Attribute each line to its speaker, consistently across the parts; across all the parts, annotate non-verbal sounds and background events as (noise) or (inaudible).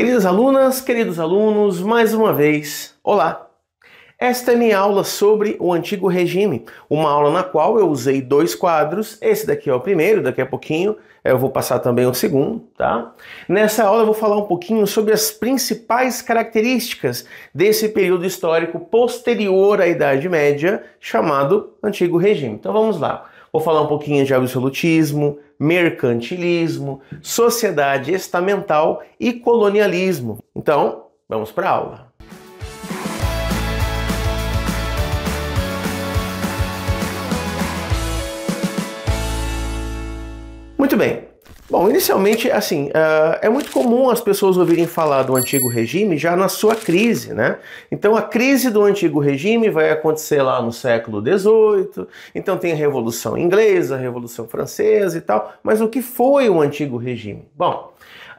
Speaker 1: Queridas alunas, queridos alunos, mais uma vez, olá! Esta é minha aula sobre o Antigo Regime, uma aula na qual eu usei dois quadros. Esse daqui é o primeiro, daqui a pouquinho eu vou passar também o segundo, tá? Nessa aula eu vou falar um pouquinho sobre as principais características desse período histórico posterior à Idade Média, chamado Antigo Regime. Então vamos lá. Vou falar um pouquinho de absolutismo, mercantilismo, sociedade estamental e colonialismo. Então, vamos para a aula. Muito bem, Bom, inicialmente, assim, uh, é muito comum as pessoas ouvirem falar do antigo regime já na sua crise, né? Então, a crise do antigo regime vai acontecer lá no século XVIII, então tem a Revolução Inglesa, a Revolução Francesa e tal, mas o que foi o antigo regime? Bom,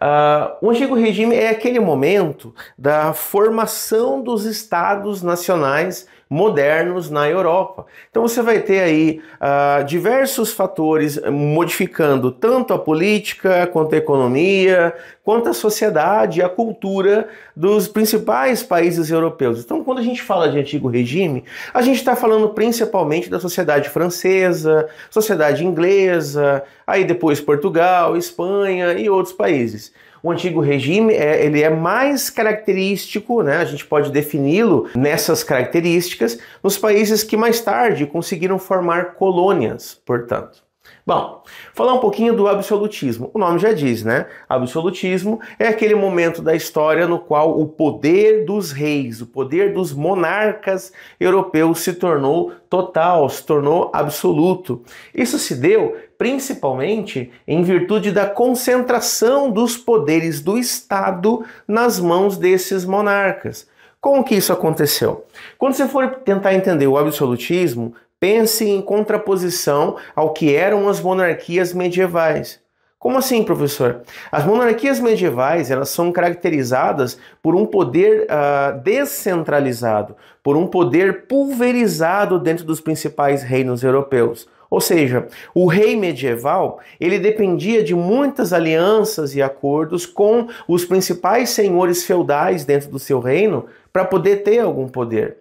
Speaker 1: Uh, o antigo regime é aquele momento da formação dos estados nacionais modernos na Europa. Então você vai ter aí ah, diversos fatores modificando tanto a política, quanto a economia, quanto a sociedade e a cultura dos principais países europeus. Então quando a gente fala de antigo regime, a gente está falando principalmente da sociedade francesa, sociedade inglesa, aí depois Portugal, Espanha e outros países. O antigo regime é, ele é mais característico, né? a gente pode defini-lo nessas características, nos países que mais tarde conseguiram formar colônias, portanto. Bom, falar um pouquinho do absolutismo. O nome já diz, né? Absolutismo é aquele momento da história no qual o poder dos reis, o poder dos monarcas europeus se tornou total, se tornou absoluto. Isso se deu principalmente em virtude da concentração dos poderes do Estado nas mãos desses monarcas. Como que isso aconteceu? Quando você for tentar entender o absolutismo, pense em contraposição ao que eram as monarquias medievais. Como assim, professor? As monarquias medievais elas são caracterizadas por um poder uh, descentralizado, por um poder pulverizado dentro dos principais reinos europeus. Ou seja, o rei medieval, ele dependia de muitas alianças e acordos com os principais senhores feudais dentro do seu reino para poder ter algum poder.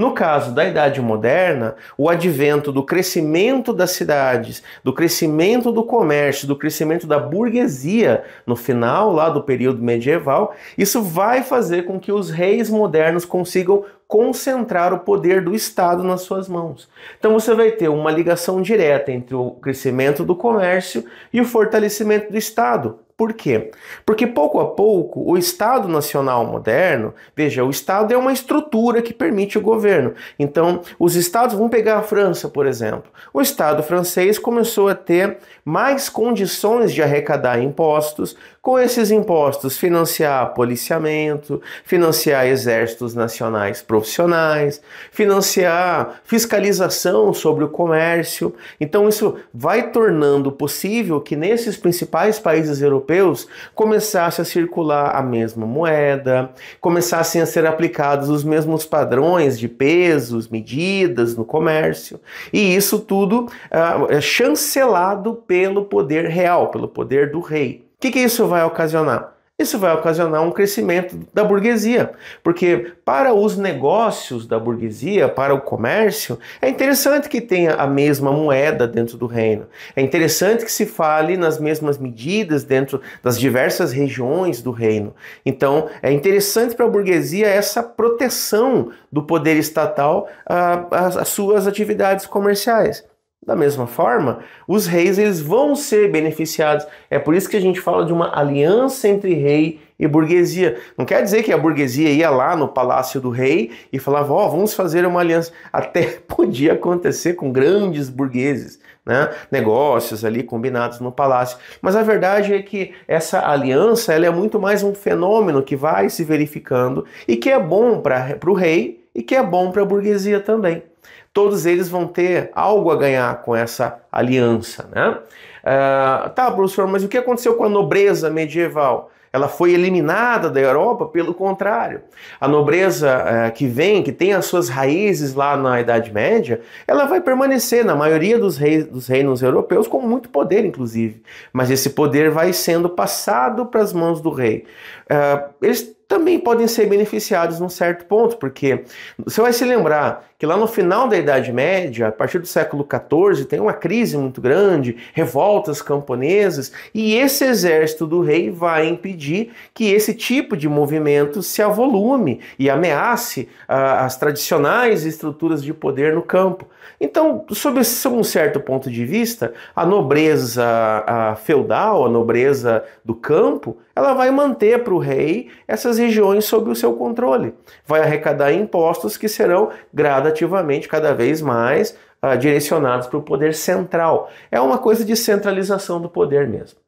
Speaker 1: No caso da Idade Moderna, o advento do crescimento das cidades, do crescimento do comércio, do crescimento da burguesia no final lá do período medieval, isso vai fazer com que os reis modernos consigam concentrar o poder do Estado nas suas mãos. Então você vai ter uma ligação direta entre o crescimento do comércio e o fortalecimento do Estado, por quê? Porque pouco a pouco o Estado Nacional moderno, veja, o Estado é uma estrutura que permite o governo. Então, os Estados, vão pegar a França, por exemplo. O Estado francês começou a ter mais condições de arrecadar impostos, com esses impostos financiar policiamento, financiar exércitos nacionais profissionais, financiar fiscalização sobre o comércio. Então, isso vai tornando possível que nesses principais países europeus europeus começasse a circular a mesma moeda, começassem a ser aplicados os mesmos padrões de pesos, medidas no comércio, e isso tudo uh, chancelado pelo poder real, pelo poder do rei. O que, que isso vai ocasionar? Isso vai ocasionar um crescimento da burguesia, porque para os negócios da burguesia, para o comércio, é interessante que tenha a mesma moeda dentro do reino. É interessante que se fale nas mesmas medidas dentro das diversas regiões do reino. Então, é interessante para a burguesia essa proteção do poder estatal ah, às suas atividades comerciais. Da mesma forma, os reis eles vão ser beneficiados. É por isso que a gente fala de uma aliança entre rei e burguesia. Não quer dizer que a burguesia ia lá no palácio do rei e falava: "Ó, oh, vamos fazer uma aliança". (laughs) Até podia acontecer com grandes burgueses, né? Negócios ali combinados no palácio. Mas a verdade é que essa aliança, ela é muito mais um fenômeno que vai se verificando e que é bom para o rei e que é bom para a burguesia também todos eles vão ter algo a ganhar com essa aliança. Né? Uh, tá, professor, mas o que aconteceu com a nobreza medieval? Ela foi eliminada da Europa, pelo contrário. A nobreza uh, que vem, que tem as suas raízes lá na Idade Média, ela vai permanecer na maioria dos, reis, dos reinos europeus com muito poder, inclusive. Mas esse poder vai sendo passado para as mãos do rei. Uh, eles também podem ser beneficiados num certo ponto, porque você vai se lembrar que lá no final da Idade Média, a partir do século XIV, tem uma crise muito grande, revoltas camponesas, e esse exército do rei vai impedir que esse tipo de movimento se avolume e ameace ah, as tradicionais estruturas de poder no campo. Então, sob, um certo ponto de vista, a nobreza a feudal, a nobreza do campo, ela vai manter para o rei essas regiões sob o seu controle. Vai arrecadar impostos que serão gradativamente, cada vez mais, ah, direcionados para o poder central. É uma coisa de centralização do poder mesmo.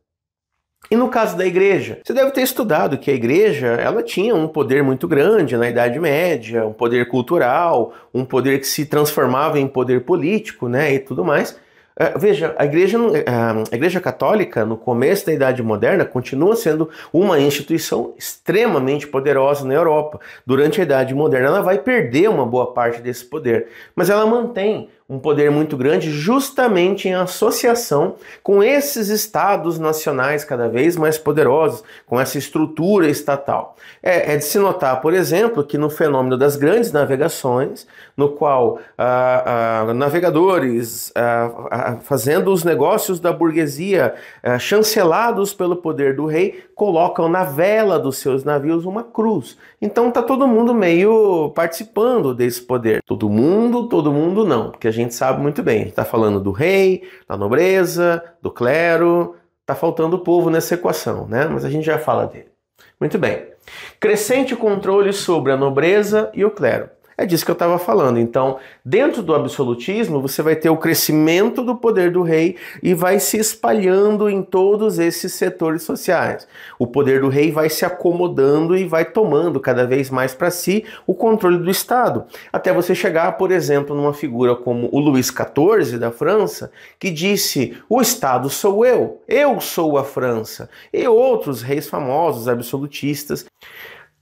Speaker 1: E no caso da igreja, você deve ter estudado que a igreja, ela tinha um poder muito grande na Idade Média, um poder cultural, um poder que se transformava em poder político, né, e tudo mais. É, veja, a igreja, é, a igreja Católica, no começo da Idade Moderna, continua sendo uma instituição extremamente poderosa na Europa. Durante a Idade Moderna, ela vai perder uma boa parte desse poder, mas ela mantém um poder muito grande justamente em associação com esses estados nacionais cada vez mais poderosos, com essa estrutura estatal. É, é de se notar, por exemplo, que no fenômeno das grandes navegações, no qual ah, ah, navegadores ah, ah fazendo os negócios da burguesia ah, chancelados pelo poder do rei colocam na vela dos seus navios uma cruz. Então tá todo mundo meio participando desse poder. Todo mundo, todo mundo não, porque a gente sabe muito bem. Está falando do rei, da nobreza, do clero. Tá faltando o povo nessa equação, né? Mas a gente já fala dele. Muito bem. Crescente controle sobre a nobreza e o clero. É disso que eu estava falando. Então, dentro do absolutismo, você vai ter o crescimento do poder do rei e vai se espalhando em todos esses setores sociais. O poder do rei vai se acomodando e vai tomando cada vez mais para si o controle do Estado. Até você chegar, por exemplo, numa figura como o Luís XIV da França, que disse: O Estado sou eu, eu sou a França, e outros reis famosos absolutistas.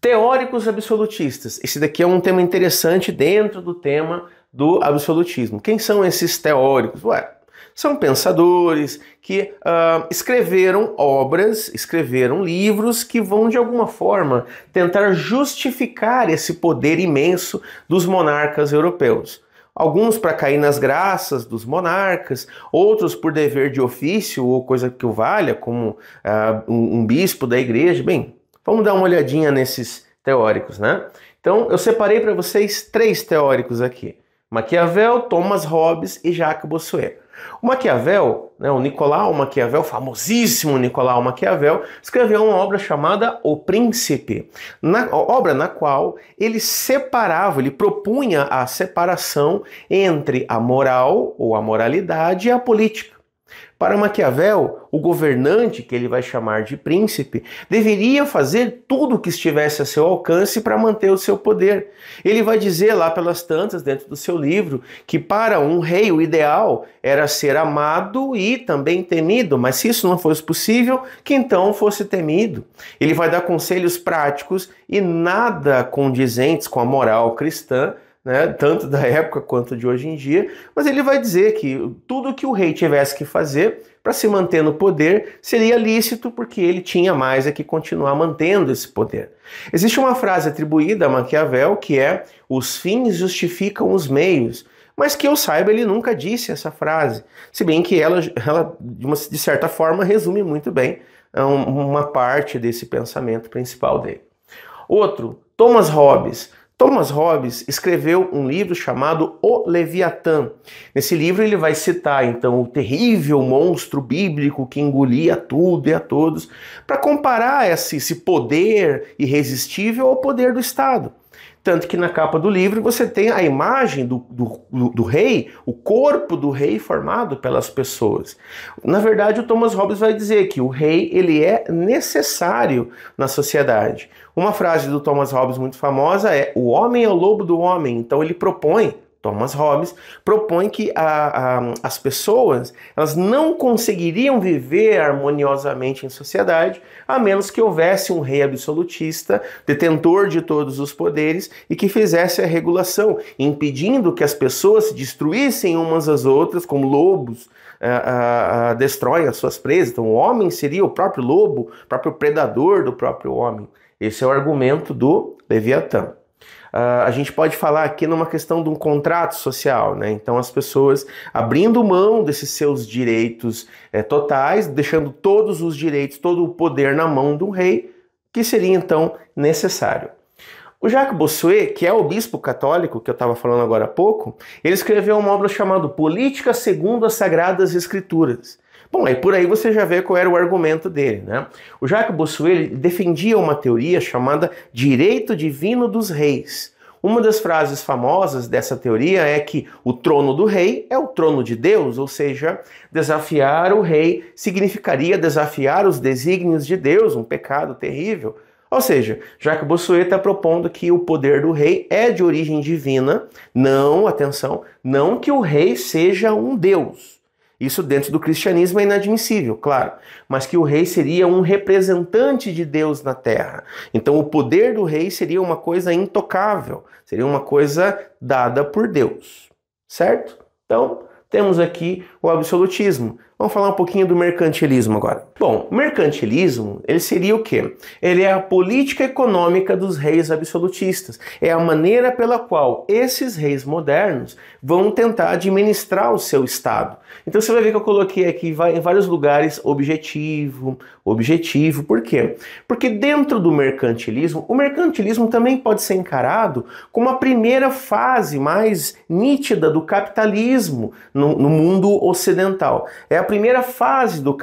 Speaker 1: Teóricos absolutistas. Esse daqui é um tema interessante dentro do tema do absolutismo. Quem são esses teóricos? Ué, são pensadores que uh, escreveram obras, escreveram livros que vão, de alguma forma, tentar justificar esse poder imenso dos monarcas europeus alguns para cair nas graças dos monarcas, outros por dever de ofício ou coisa que o valha, como uh, um, um bispo da igreja. Bem, Vamos dar uma olhadinha nesses teóricos, né? Então, eu separei para vocês três teóricos aqui: Maquiavel, Thomas Hobbes e Jacques Bossuet. O Maquiavel, né, o Nicolau Maquiavel, famosíssimo Nicolau Maquiavel, escreveu uma obra chamada O Príncipe, na, obra na qual ele separava, ele propunha a separação entre a moral ou a moralidade e a política. Para Maquiavel, o governante, que ele vai chamar de príncipe, deveria fazer tudo o que estivesse a seu alcance para manter o seu poder. Ele vai dizer lá pelas tantas, dentro do seu livro, que para um rei o ideal era ser amado e também temido, mas se isso não fosse possível, que então fosse temido. Ele vai dar conselhos práticos e nada condizentes com a moral cristã né, tanto da época quanto de hoje em dia, mas ele vai dizer que tudo que o rei tivesse que fazer para se manter no poder seria lícito porque ele tinha mais é que continuar mantendo esse poder. Existe uma frase atribuída a Maquiavel que é: os fins justificam os meios. Mas que eu saiba, ele nunca disse essa frase. Se bem que ela, ela de, uma, de certa forma, resume muito bem é uma parte desse pensamento principal dele. Outro, Thomas Hobbes Thomas Hobbes escreveu um livro chamado O Leviatã. Nesse livro ele vai citar então o terrível monstro bíblico que engolia tudo e a todos, para comparar esse, esse poder irresistível ao poder do Estado. Tanto que na capa do livro você tem a imagem do, do, do, rei, o corpo do rei formado pelas pessoas. Na verdade, o Thomas Hobbes vai dizer que o rei ele é necessário na sociedade. Uma frase do Thomas Hobbes muito famosa é: O homem é o lobo do homem. Então ele propõe Thomas Hobbes, propõe que a, a, as pessoas elas não conseguiriam viver harmoniosamente em sociedade a menos que houvesse um rei absolutista, detentor de todos os poderes e que fizesse a regulação, impedindo que as pessoas se destruíssem umas às outras, como lobos eh, a, destroem as suas presas. Então, o homem seria o próprio lobo, o próprio predador do próprio homem. Esse é o argumento do Leviatã. Uh, a gente pode falar aqui numa questão de um contrato social, né? Então as pessoas abrindo mão desses seus direitos é, totais, deixando todos os direitos, todo o poder na mão do rei, que seria então necessário. O Jacques Bossuet, que é o bispo católico que eu estava falando agora há pouco, ele escreveu uma obra chamada Política segundo as Sagradas Escrituras. Bom, aí por aí você já vê qual era o argumento dele, né? O Jacques Bossuet defendia uma teoria chamada direito divino dos reis. Uma das frases famosas dessa teoria é que o trono do rei é o trono de Deus, ou seja, desafiar o rei significaria desafiar os desígnios de Deus, um pecado terrível. Ou seja, Jacques Bossuet está propondo que o poder do rei é de origem divina, não, atenção, não que o rei seja um deus. Isso dentro do cristianismo é inadmissível, claro, mas que o rei seria um representante de Deus na terra. Então o poder do rei seria uma coisa intocável, seria uma coisa dada por Deus, certo? Então, temos aqui o absolutismo. Vamos falar um pouquinho do mercantilismo agora. Bom, mercantilismo, ele seria o quê? Ele é a política econômica dos reis absolutistas. É a maneira pela qual esses reis modernos vão tentar administrar o seu estado. Então você vai ver que eu coloquei aqui em vários lugares objetivo, objetivo. Por quê? Porque dentro do mercantilismo, o mercantilismo também pode ser encarado como a primeira fase mais nítida do capitalismo no, no mundo ocidental. É a primeira fase do,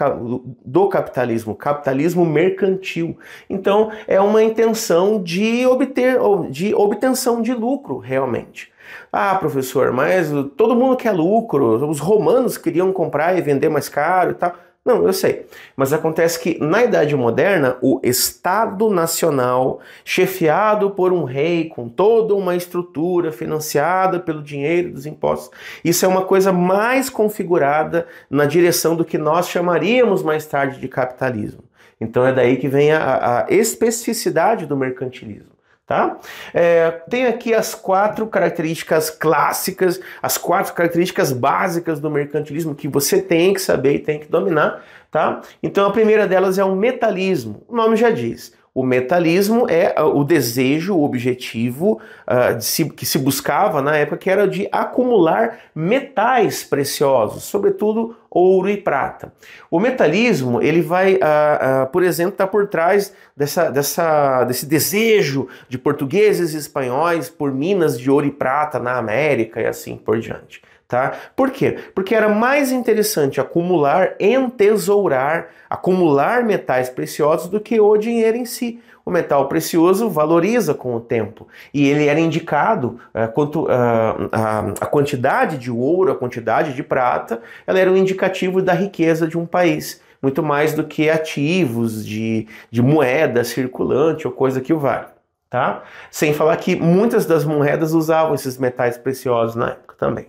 Speaker 1: do capitalismo, capitalismo mercantil. Então, é uma intenção de obter, de obtenção de lucro, realmente. Ah, professor, mas todo mundo quer lucro, os romanos queriam comprar e vender mais caro e tal. Não, eu sei. Mas acontece que na Idade Moderna, o Estado Nacional, chefiado por um rei, com toda uma estrutura financiada pelo dinheiro dos impostos, isso é uma coisa mais configurada na direção do que nós chamaríamos mais tarde de capitalismo. Então é daí que vem a, a especificidade do mercantilismo. Tá? É, tem aqui as quatro características clássicas, as quatro características básicas do mercantilismo que você tem que saber e tem que dominar. Tá? Então a primeira delas é o metalismo. O nome já diz. O metalismo é ah, o desejo, o objetivo uh, se, que se buscava na época, que era de acumular metais preciosos, sobretudo ouro e prata. O metalismo, ele vai, uh, uh, por exemplo, estar tá por trás dessa, dessa, desse desejo de portugueses e espanhóis por minas de ouro e prata na América e assim por diante tá? Por quê? Porque era mais interessante acumular, entesourar, acumular metais preciosos do que o dinheiro em si. O metal precioso valoriza com o tempo e ele era indicado eh, quanto ah, a, a quantidade de ouro, a quantidade de prata, ela era um indicativo da riqueza de um país muito mais do que ativos de, de moeda circulante ou coisa que o vale. Tá? Sem falar que muitas das moedas usavam esses metais preciosos na época também.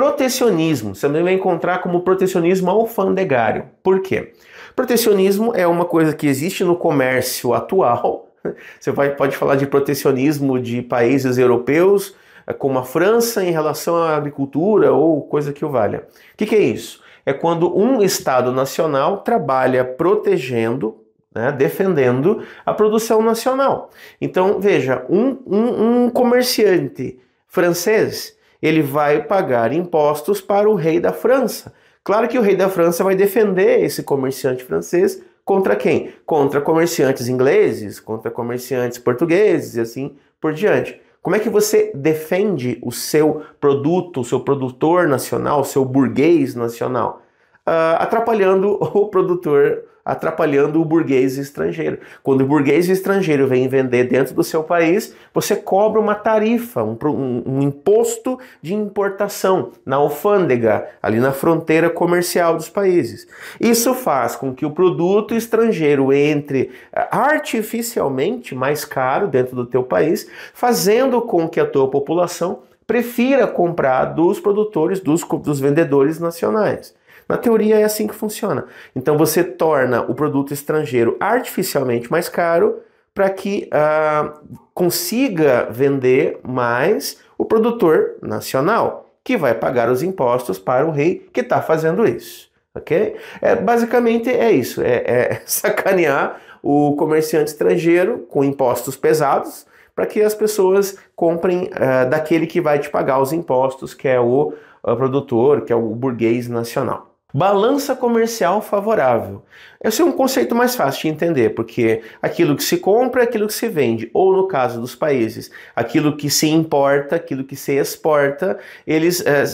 Speaker 1: Protecionismo, você também vai encontrar como protecionismo alfandegário. Por quê? Protecionismo é uma coisa que existe no comércio atual. (laughs) Você vai, pode falar de protecionismo de países europeus, eh, como a França, em relação à agricultura ou coisa que o valha. O que, que é isso? É quando um Estado nacional trabalha protegendo né, defendendo a produção nacional. Então, veja, um, um, um, comerciante francês ele vai pagar impostos para o rei da França. Claro que o rei da França vai defender esse comerciante francês contra quem? Contra comerciantes ingleses, contra comerciantes portugueses e assim por diante. Como é que você defende o seu produto, o seu produtor nacional, o seu burguês nacional? uh, atrapalhando (laughs) o produtor, atrapalhando o burguês estrangeiro. Quando o burguês estrangeiro vem vender dentro do seu país, você cobra uma tarifa, um, um, um imposto de importação na alfândega, ali na fronteira comercial dos países. Isso faz com que o produto estrangeiro entre ah, artificialmente mais caro dentro do teu país, fazendo com que a tua população prefira comprar dos produtores, dos, dos vendedores nacionais. Na teoria é assim que funciona. Então você torna o produto estrangeiro artificialmente mais caro para que uh, consiga vender mais o produtor nacional, que vai pagar os impostos para o rei que está fazendo isso. Ok? É, basicamente é isso: é, é (laughs) sacanear o comerciante estrangeiro com impostos pesados para que as pessoas comprem uh, daquele que vai te pagar os impostos, que é o ah, produtor, que é o burguês nacional. Balança comercial favorável. Esse é um conceito mais fácil de entender, porque aquilo que se compra é aquilo que se vende, ou no caso dos países, aquilo que se importa, aquilo que se exporta, eles é,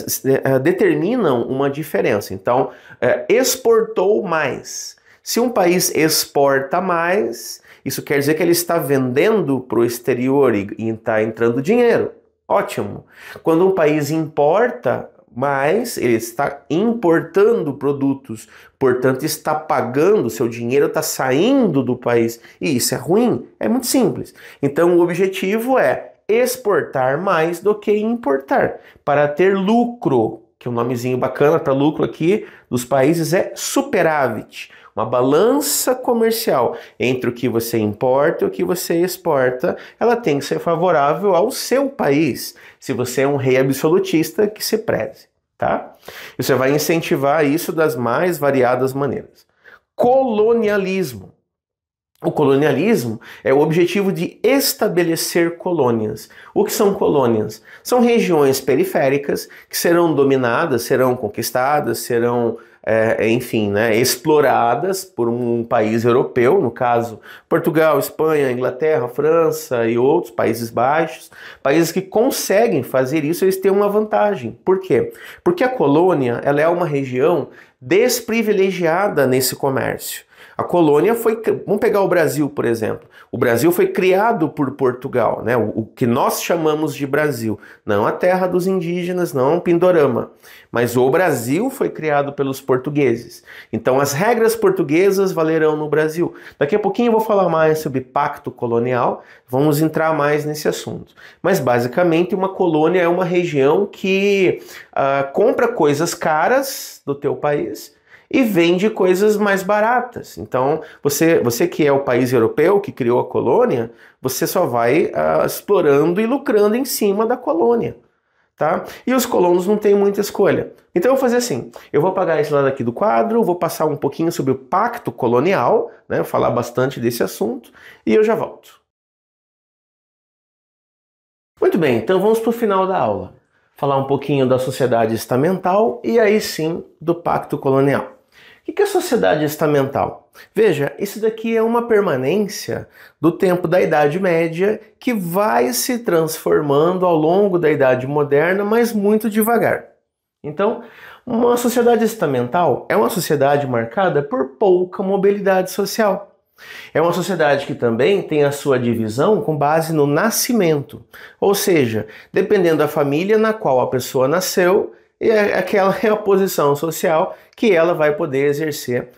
Speaker 1: é, determinam uma diferença. Então, é, exportou mais. Se um país exporta mais, isso quer dizer que ele está vendendo para o exterior e está entrando dinheiro. Ótimo. Quando um país importa mas ele está importando produtos, portanto está pagando, seu dinheiro está saindo do país e isso é ruim. É muito simples. Então o objetivo é exportar mais do que importar para ter lucro, que é um nomezinho bacana para lucro aqui dos países é superávit uma balança comercial entre o que você importa e o que você exporta, ela tem que ser favorável ao seu país, se você é um rei absolutista que se preze, tá? E você vai incentivar isso das mais variadas maneiras. Colonialismo. O colonialismo é o objetivo de estabelecer colônias. O que são colônias? São regiões periféricas que serão dominadas, serão conquistadas, serão é, é, enfim, né, exploradas por um país europeu, no caso Portugal, Espanha, Inglaterra, França e outros países baixos, países que conseguem fazer isso, eles têm uma vantagem. Por quê? Porque a colônia ela é uma região desprivilegiada nesse comércio. A colônia foi. Vamos pegar o Brasil, por exemplo. O Brasil foi criado por Portugal, né? o, o que nós chamamos de Brasil. Não a terra dos indígenas, não Pindorama. Mas o Brasil foi criado pelos portugueses. Então as regras portuguesas valerão no Brasil. Daqui a pouquinho eu vou falar mais sobre pacto colonial, vamos entrar mais nesse assunto. Mas basicamente, uma colônia é uma região que uh, compra coisas caras do teu país e vende coisas mais baratas. Então, você, você que é o país europeu que criou a colônia, você só vai uh, explorando e lucrando em cima da colônia. Tá? E os colonos não têm muita escolha. Então eu vou fazer assim: eu vou apagar esse lado aqui do quadro, vou passar um pouquinho sobre o pacto colonial, né, falar bastante desse assunto, e eu já volto. Muito bem, então vamos para o final da aula. Falar um pouquinho da sociedade estamental e aí sim do pacto colonial. O que é sociedade estamental? Veja, isso daqui é uma permanência do tempo da Idade Média que vai se transformando ao longo da Idade Moderna, mas muito devagar. Então, uma sociedade estamental é uma sociedade marcada por pouca mobilidade social. É uma sociedade que também tem a sua divisão com base no nascimento, ou seja, dependendo da família na qual a pessoa nasceu, e é, aquela é a posição social que ela vai poder exercer uh,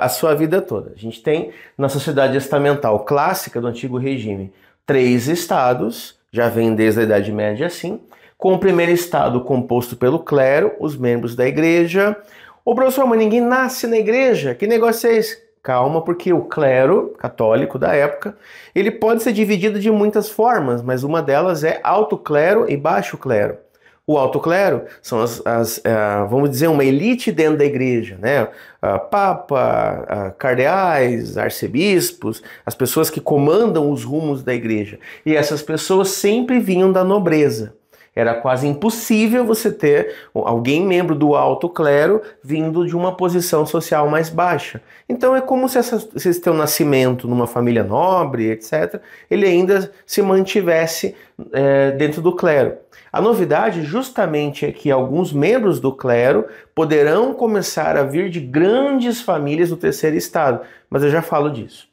Speaker 1: a sua vida toda. A gente tem na sociedade estamental clássica do antigo regime três estados, já vem desde a Idade Média assim, com o primeiro estado composto pelo clero, os membros da igreja. Ô professor, mas ninguém nasce na igreja? Que negócio é esse? Calma, porque o clero católico da época, ele pode ser dividido de muitas formas, mas uma delas é alto clero e baixo clero. O alto clero são as, as uh, vamos dizer, uma elite dentro da igreja, né? Uh, papa, uh, cardeais, arcebispos, as pessoas que comandam os rumos da igreja. E essas pessoas sempre vinham da nobreza. Era quase impossível você ter alguém membro do alto clero vindo de uma posição social mais baixa. Então é como se, esse seu nascimento numa família nobre, etc., ele ainda se mantivesse é, dentro do clero. A novidade justamente é que alguns membros do clero poderão começar a vir de grandes famílias do terceiro estado, mas eu já falo disso.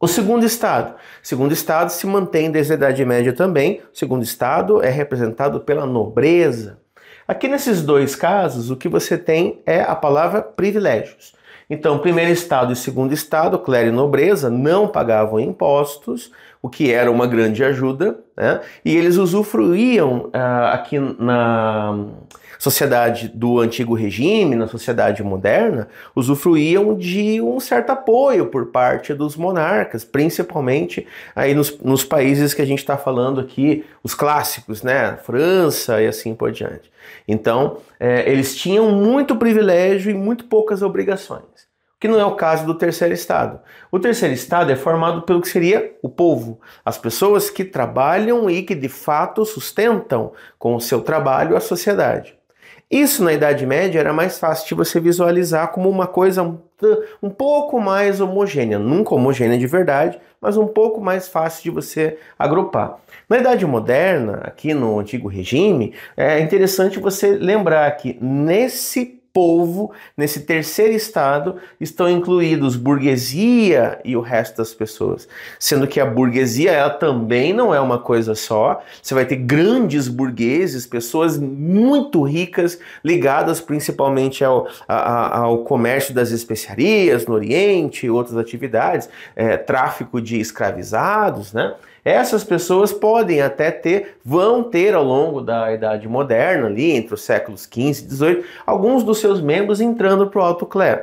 Speaker 1: O segundo estado. O segundo estado se mantém desde a Idade Média também. O segundo estado é representado pela nobreza. Aqui nesses dois casos, o que você tem é a palavra privilégios. Então, primeiro estado e segundo estado, clero e nobreza, não pagavam impostos, o que era uma grande ajuda, né? e eles usufruíam uh, aqui na sociedade do antigo regime, na sociedade moderna, usufruíam de um certo apoio por parte dos monarcas, principalmente aí nos, nos países que a gente está falando aqui, os clássicos, né? França e assim por diante. Então, é, eles tinham muito privilégio e muito poucas obrigações que não é o caso do terceiro estado. O terceiro estado é formado pelo que seria o povo, as pessoas que trabalham e que de fato sustentam com o seu trabalho a sociedade. Isso na Idade Média era mais fácil de você visualizar como uma coisa um, pouco mais homogênea, nunca homogênea de verdade, mas um pouco mais fácil de você agrupar. Na Idade Moderna, aqui no Antigo Regime, é interessante você lembrar que nesse povo, nesse terceiro estado, estão incluídos burguesia e o resto das pessoas. Sendo que a burguesia ela também não é uma coisa só. Você vai ter grandes burgueses, pessoas muito ricas, ligadas principalmente ao, a, ao comércio das especiarias no Oriente, outras atividades, é, tráfico de escravizados, né? Essas pessoas podem até ter, vão ter ao longo da Idade Moderna, ali entre os séculos XV e XVIII, alguns dos seus membros entrando para o alto clero.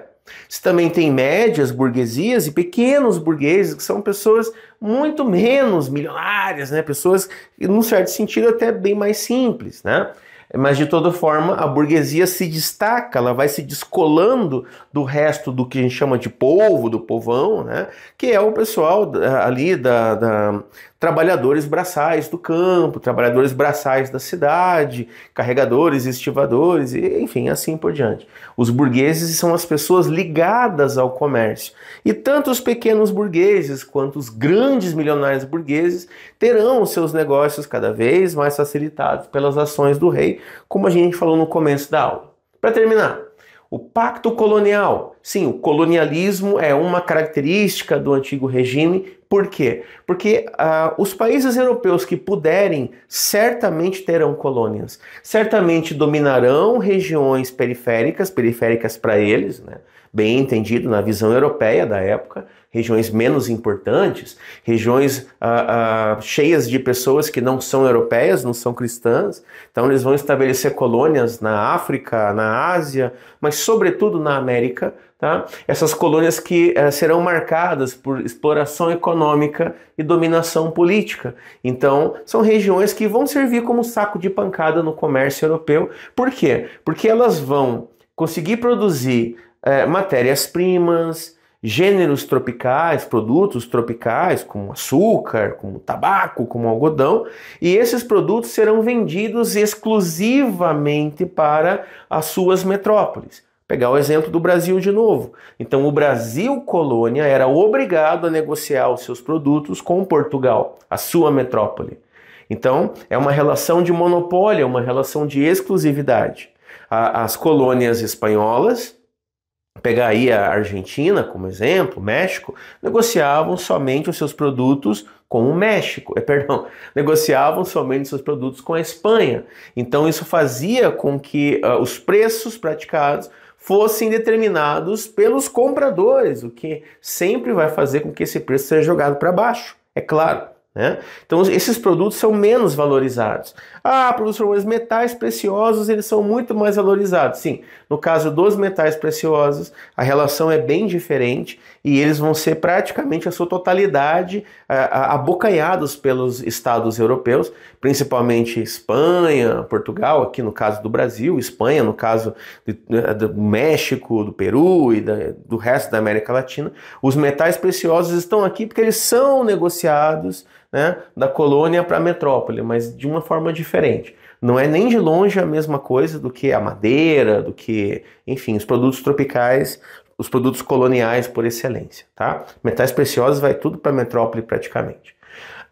Speaker 1: Se também tem médias burguesias e pequenos burgueses, que são pessoas muito menos milionárias, né? Pessoas, num certo sentido, até bem mais simples, né? Mas de toda forma, a burguesia se destaca, ela vai se descolando do resto do que a gente chama de povo, do povão, né? que é o pessoal ali da, da trabalhadores braçais do campo, trabalhadores braçais da cidade, carregadores, estivadores, e, enfim, assim por diante. Os burgueses são as pessoas ligadas ao comércio. E tanto os pequenos burgueses quanto os grandes grandes milionários burgueses terão os seus negócios cada vez mais facilitados pelas ações do rei, como a gente falou no começo da aula. Para terminar, o pacto colonial. Sim, o colonialismo é uma característica do antigo regime. Por quê? Porque ah, os países europeus que puderem certamente terão colônias, certamente dominarão regiões periféricas, periféricas para eles, né? bem entendido na visão europeia da época, regiões menos importantes, regiões ah, ah, cheias de pessoas que não são europeias, não são cristãs. Então, eles vão estabelecer colônias na África, na Ásia, mas, sobretudo, na América. Tá? Essas colônias que eh, serão marcadas por exploração econômica e dominação política. Então, são regiões que vão servir como saco de pancada no comércio europeu. Por quê? Porque elas vão conseguir produzir é, matérias-primas, gêneros tropicais, produtos tropicais, como açúcar, como tabaco, como algodão, e esses produtos serão vendidos exclusivamente para as suas metrópoles. Pegar o exemplo do Brasil de novo. Então, o Brasil colônia era obrigado a negociar os seus produtos com Portugal, a sua metrópole. Então, é uma relação de monopólio, é uma relação de exclusividade. As colônias espanholas pegar aí a Argentina como exemplo, México, negociavam somente os seus produtos com o México, é, (laughs) perdão, negociavam somente os seus produtos com a Espanha. Então isso fazia com que uh, os preços praticados fossem determinados pelos compradores, o que sempre vai fazer com que esse preço seja jogado para baixo, é claro. Né? Então esses produtos são menos valorizados. Ah, professor, mas metais preciosos eles são muito mais valorizados. Sim, no caso dos metais preciosos a relação é bem diferente e eles vão ser praticamente a sua totalidade abocanhados pelos estados europeus, principalmente Espanha, Portugal, aqui no caso do Brasil, Espanha no caso do México, do Peru e do resto da América Latina. Os metais preciosos estão aqui porque eles são negociados né, da colônia para a metrópole, mas de uma forma diferente. Não é nem de longe a mesma coisa do que a madeira, do que, enfim, os produtos tropicais, os produtos coloniais por excelência, tá? Metais preciosos vai tudo para a metrópole praticamente.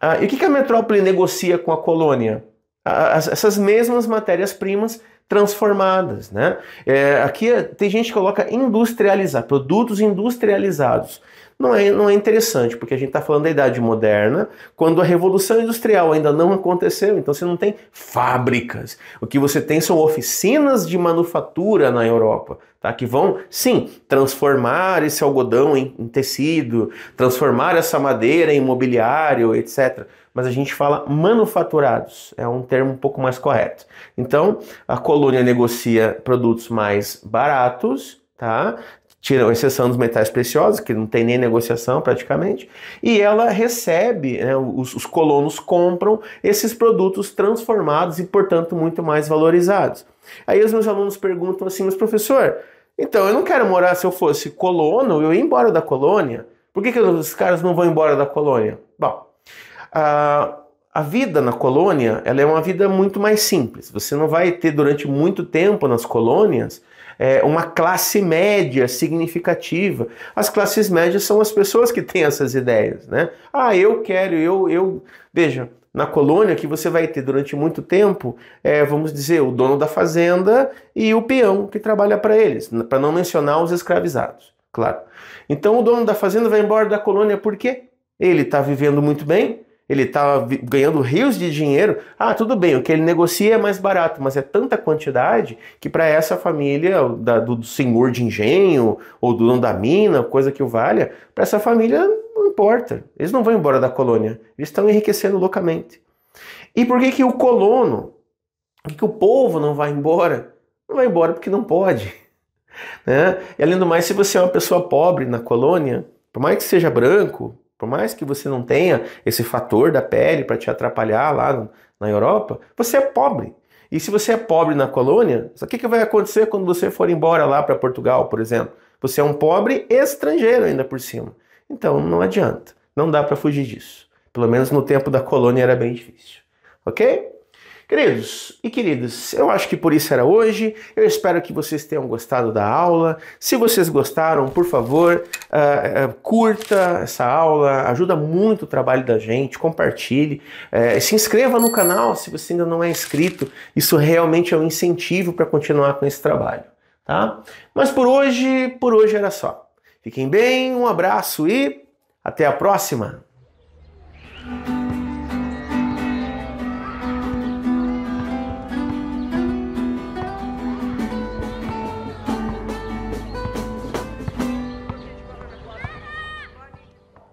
Speaker 1: Ah, e o que, que a metrópole negocia com a colônia? essas mesmas matérias-primas transformadas. Né? É, aqui eh, tem gente que coloca industrializar, produtos industrializados. Não é, não é interessante, porque a gente está falando da Idade Moderna, quando a Revolução Industrial ainda não aconteceu, então você não tem fábricas. O que você tem são oficinas de manufatura na Europa tá? que vão, sim, transformar esse algodão em, em tecido, transformar essa madeira em mobiliário, etc mas a gente fala manufaturados, é um termo um pouco mais correto. Então, a colônia negocia produtos mais baratos, tá? Tiram exceção dos metais preciosos, que não tem nem negociação praticamente, e ela recebe, né, os, os colonos compram esses produtos transformados e, portanto, muito mais valorizados. Aí os meus alunos perguntam assim, mas professor, então, eu não quero morar, se eu fosse colono, eu ia embora da colônia. Por que, que os caras não vão embora da colônia? Bom, a, a vida na colônia ela é uma vida muito mais simples. Você não vai ter durante muito tempo nas colônias é, uma classe média significativa. As classes médias são as pessoas que têm essas ideias, né? Ah, eu quero, eu, eu. Veja, na colônia que você vai ter durante muito tempo, é, vamos dizer, o dono da fazenda e o peão que trabalha para eles, para não mencionar os escravizados, claro. Então o dono da fazenda vai embora da colônia por quê? Ele está vivendo muito bem, ele está ganhando rios de dinheiro. Ah, tudo bem, o que ele negocia é mais barato, mas é tanta quantidade que para essa família da, do senhor de engenho ou do dono da mina, coisa que o valha, para essa família não importa, eles não vão embora da colônia, eles estão enriquecendo loucamente. E por que, que o colono, que, que o povo não vai embora? Não vai embora porque não pode. (laughs) Né? E além do mais, se você é uma pessoa pobre na colônia, por mais que seja branco, por mais que você não tenha esse fator da pele para te atrapalhar lá na Europa, você é pobre. E se você é pobre na colônia, o que, que vai acontecer quando você for embora lá para Portugal, por exemplo? Você é um pobre estrangeiro ainda por cima. Então não adianta, não dá para fugir disso. Pelo menos no tempo da colônia era bem difícil, ok? Queridos e queridas, eu acho que por isso era hoje. Eu espero que vocês tenham gostado da aula. Se vocês gostaram, por favor, uh, uh, curta essa aula, ajuda muito o trabalho da gente, compartilhe, uh, se inscreva no canal se você ainda não é inscrito. Isso realmente é um incentivo para continuar com esse trabalho, tá? Mas por hoje, por hoje era só. Fiquem bem, um abraço e até a próxima!